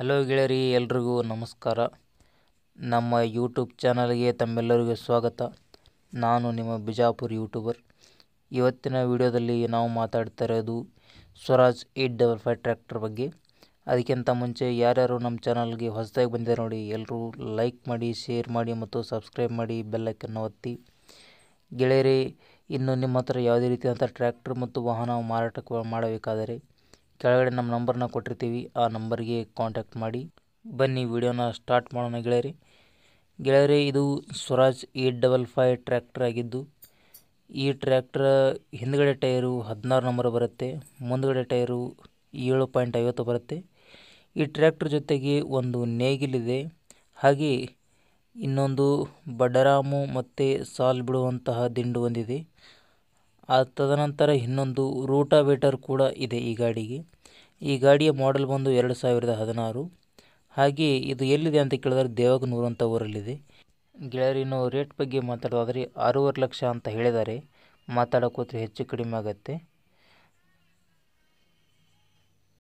hello ಗೆಳೆಯರಿ ಎಲ್ರಿಗೂ ನಮಸ್ಕಾರ ನಮ್ಮ ಯೂಟ್ಯೂಬ್ ಚಾನಲ್ಗೆ ತಮ್ಮೆಲ್ಲರಿಗೂ ಸ್ವಾಗತ ನಾನು ನಿಮ್ಮ ಬಿಜಾಪುರ್ ಯೂಟ್ಯೂಬರ್ ಇವತ್ತಿನ ವಿಡಿಯೋದಲ್ಲಿ ನಾವು ಮಾತಾಡ್ತಾ ಇರೋದು Swaraj eight double five tractor ಬಗ್ಗೆ ಅದಕ್ಕಿಂತ ಮುಂಚೆ ಯಾರ್ಯಾರು ನಮ್ಮ ಚಾನಲ್ಗೆ ಹೊಸದಾಗಿ ಬಂದಿದೆ ನೋಡಿ ಎಲ್ಲರೂ ಲೈಕ್ ಮಾಡಿ ಶೇರ್ ಮಾಡಿ ಮತ್ತು ಸಬ್ಸ್ಕ್ರೈಬ್ ಮಾಡಿ ಬೆಲ್ಲೈಕನ್ನು ಒತ್ತಿ ಗೆಳೆಯರಿ ಇನ್ನು ನಿಮ್ಮ ಹತ್ರ ಯಾವುದೇ ರೀತಿಯಾದಂಥ ಟ್ರ್ಯಾಕ್ಟರ್ ಮತ್ತು ವಾಹನ ಮಾರಾಟ ಮಾಡಬೇಕಾದರೆ ಕೆಳಗಡೆ ನಮ್ಮ ನಂಬರ್ನ ಕೊಟ್ಟಿರ್ತೀವಿ ಆ ನಂಬರ್ಗೆ ಕಾಂಟ್ಯಾಕ್ಟ್ ಮಾಡಿ ಬನ್ನಿ ವಿಡಿಯೋನ ಸ್ಟಾರ್ಟ್ ಮಾಡೋಣ ಗೆಳೆಯರಿ ಗೆಳೆಯರಿ ಇದು Swaraj eight double five tractor ಆಗಿದ್ದು ಈ ಟ್ರ್ಯಾಕ್ಟ್ರ ಹಿಂದ್ಗಡೆ ಟೈರು ಹದಿನಾರು ನಂಬರ್ ಬರುತ್ತೆ ಮುಂದುಗಡೆ ಟೈರು ಏಳು ಪಾಯಿಂಟ್ ಐವತ್ತು ಬರುತ್ತೆ ಈ ಟ್ರ್ಯಾಕ್ಟ್ರ್ ಜೊತೆಗೆ ಒಂದು ನೇಗಿಲಿದೆ ಹಾಗೆ ಇನ್ನೊಂದು ಬಡರಾಮು ಮತ್ತು ಸಾಲ್ ಬಿಡುವಂತಹ ದಿಂಡು ಹೊಂದಿದೆ ಆ ತದನಂತರ ಇನ್ನೊಂದು ರೂಟಾವೇಟರ್ ಕೂಡ ಇದೆ ಈ ಗಾಡಿಗೆ ಈ ಗಾಡಿಯ ಮಾಡೆಲ್ ಬಂದು ಎರಡು ಸಾವಿರದ ಹದಿನಾರು ಹಾಗೆ ಇದು ಎಲ್ಲಿದೆ ಅಂತ ಕೇಳಿದ್ರೆ ದೇವಗನೂರು ಅಂತ ಊರಲ್ಲಿದೆ ಗೆಳೆಯರಿನ್ನು ರೇಟ್ ಬಗ್ಗೆ ಮಾತಾಡೋದಾದರೆ ಆರೂವರೆ ಲಕ್ಷ ಅಂತ ಹೇಳಿದ್ದಾರೆ ಮಾತಾಡೋಕ್ಕೋದ್ರೆ ಹೆಚ್ಚು ಕಡಿಮೆ ಆಗುತ್ತೆ